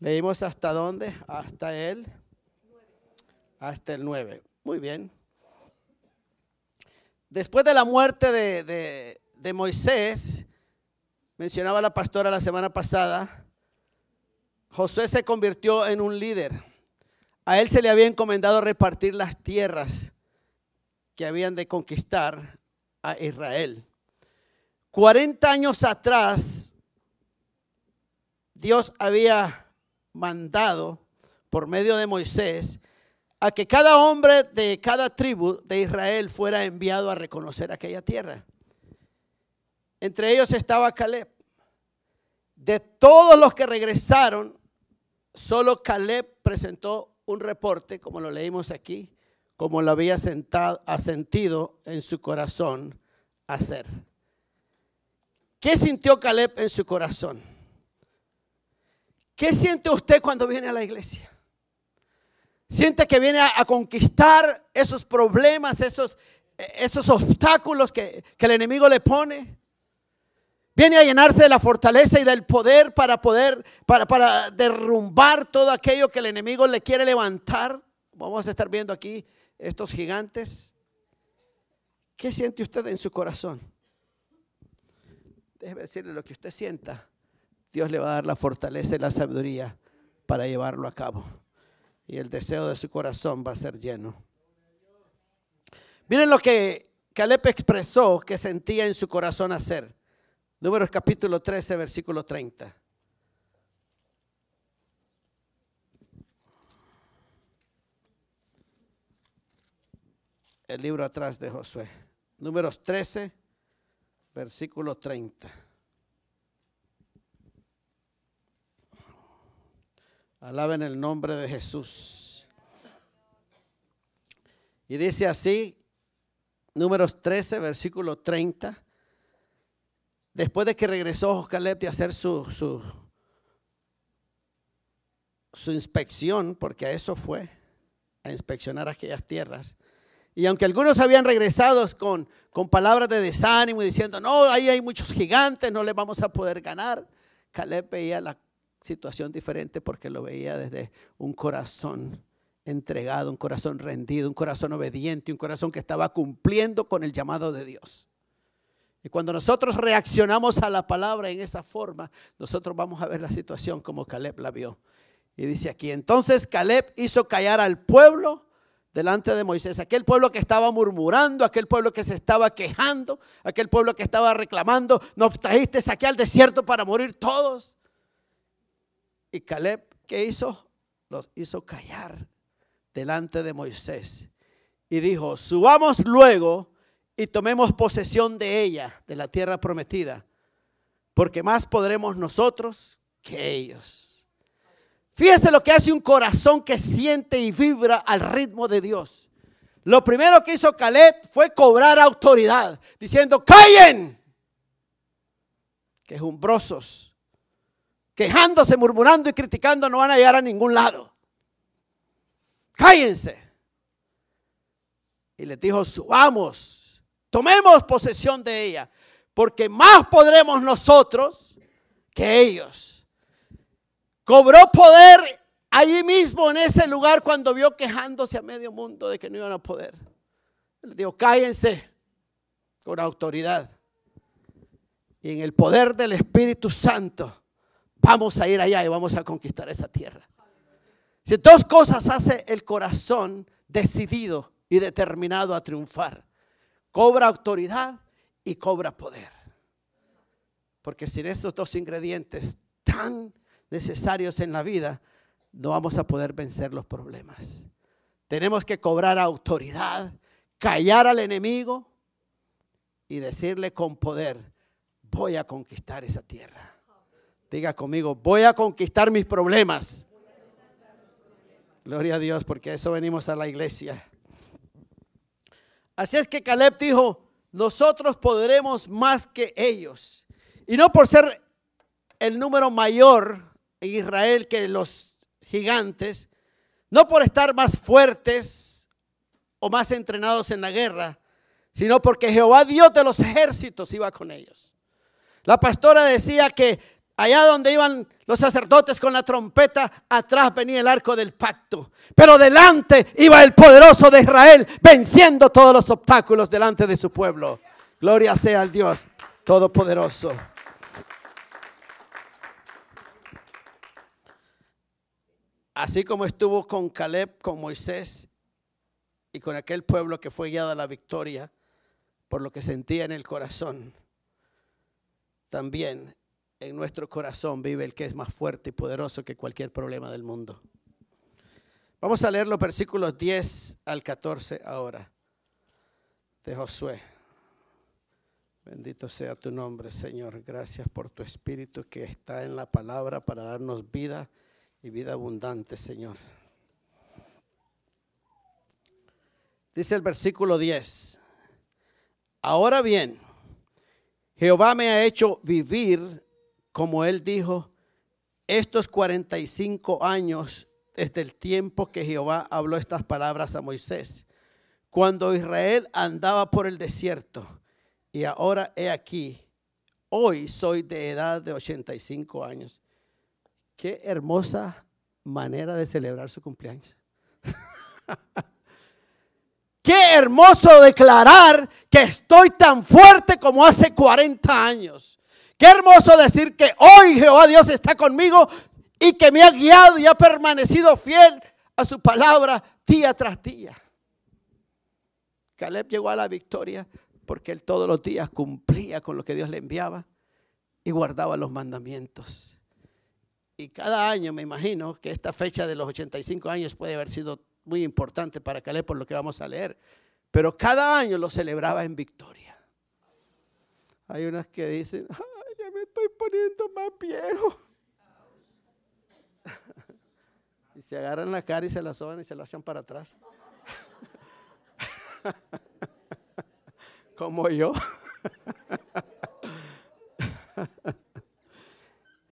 Leímos hasta dónde? Hasta él, hasta el 9. Muy bien. Después de la muerte de, Moisés, mencionaba la pastora la semana pasada, José se convirtió en un líder. A él se le había encomendado repartir las tierras que habían de conquistar a Israel. 40 años atrás, Dios había mandado por medio de Moisés a que cada hombre de cada tribu de Israel fuera enviado a reconocer aquella tierra. Entre ellos estaba Caleb. De todos los que regresaron, solo Caleb presentó un reporte, como lo leímos aquí, como lo había sentado, asentido en su corazón hacer. ¿Qué sintió Caleb en su corazón? ¿Qué siente usted cuando viene a la iglesia? Siente que viene a, conquistar esos problemas, esos, esos obstáculos que, que el enemigo le pone. Viene a llenarse de la fortaleza y del poder para poder, para, para, derrumbar todo aquello que el enemigo le quiere levantar. Vamos a estar viendo aquí estos gigantes. ¿Qué siente usted en su corazón? Déjeme decirle lo que usted sienta. Dios le va a dar la fortaleza y la sabiduría para llevarlo a cabo. Y el deseo de su corazón va a ser lleno. Miren lo que Caleb expresó que sentía en su corazón hacer. Números capítulo 13, versículo 30. El libro atrás de Josué. Números 13, versículo 30. Alaben el nombre de Jesús. Y dice así, números 13, versículo 30. Después de que regresó Caleb a hacer su, su, inspección, porque a eso fue, a inspeccionar aquellas tierras. Y aunque algunos habían regresado con, con palabras de desánimo diciendo, no, ahí hay muchos gigantes, no les vamos a poder ganar, Caleb veía la, situación diferente porque lo veía desde un corazón entregado, un corazón rendido, un corazón obediente, un corazón que estaba cumpliendo con el llamado de Dios. Y cuando nosotros reaccionamos a la palabra en esa forma, nosotros vamos a ver la situación como Caleb la vio. Y dice aquí, entonces Caleb hizo callar al pueblo delante de Moisés, aquel pueblo que estaba murmurando, aquel pueblo que se estaba quejando, aquel pueblo que estaba reclamando, nos trajiste aquí al desierto para morir todos. Y Caleb, ¿qué hizo? Los hizo callar delante de Moisés. Y dijo, subamos luego y tomemos posesión de ella, de la tierra prometida, porque más podremos nosotros que ellos. Fíjese lo que hace un corazón que siente y vibra al ritmo de Dios. Lo primero que hizo Caleb fue cobrar autoridad, diciendo, callen, quejumbrosos, quejándose, murmurando y criticando no van a llegar a ningún lado. Cállense. Y les dijo, subamos, tomemos posesión de ella, porque más podremos nosotros que ellos. Cobró poder allí mismo en ese lugar cuando vio quejándose a medio mundo de que no iban a poder. le dijo, cállense con autoridad. Y en el poder del Espíritu Santo vamos a ir allá y vamos a conquistar esa tierra. Si dos cosas hace el corazón decidido y determinado a triunfar. Cobra autoridad y cobra poder. Porque sin esos dos ingredientes tan necesarios en la vida, no vamos a poder vencer los problemas. Tenemos que cobrar autoridad, callar al enemigo y decirle con poder, voy a conquistar esa tierra. Diga conmigo, voy a conquistar mis problemas. Gloria a Dios, porque eso venimos a la iglesia. Así es que Caleb dijo, nosotros podremos más que ellos. Y no por ser el número mayor en Israel que los gigantes, no por estar más fuertes o más entrenados en la guerra, sino porque Jehová Dios de los ejércitos iba con ellos. La pastora decía que Allá donde iban los sacerdotes con la trompeta, atrás venía el arco del pacto. Pero delante iba el poderoso de Israel, venciendo todos los obstáculos delante de su pueblo. Gloria sea al Dios Todopoderoso. Así como estuvo con Caleb, con Moisés y con aquel pueblo que fue guiado a la victoria por lo que sentía en el corazón, también en nuestro corazón vive el que es más fuerte y poderoso que cualquier problema del mundo. Vamos a leer los versículos 10 al 14 ahora de Josué. Bendito sea tu nombre, Señor. Gracias por tu espíritu que está en la palabra para darnos vida y vida abundante, Señor. Dice el versículo 10. Ahora bien, Jehová me ha hecho vivir como él dijo, estos 45 años desde el tiempo que Jehová habló estas palabras a Moisés, cuando Israel andaba por el desierto, y ahora he aquí, hoy soy de edad de 85 años. Qué hermosa manera de celebrar su cumpleaños. Qué hermoso declarar que estoy tan fuerte como hace 40 años. Qué hermoso decir que hoy Jehová Dios está conmigo y que me ha guiado y ha permanecido fiel a su palabra día tras día. Caleb llegó a la victoria porque él todos los días cumplía con lo que Dios le enviaba y guardaba los mandamientos. Y cada año me imagino que esta fecha de los 85 años puede haber sido muy importante para Caleb por lo que vamos a leer, pero cada año lo celebraba en victoria. Hay unas que dicen, ah, poniendo más viejo. Y se agarran la cara y se la soban y se la hacen para atrás. Como yo.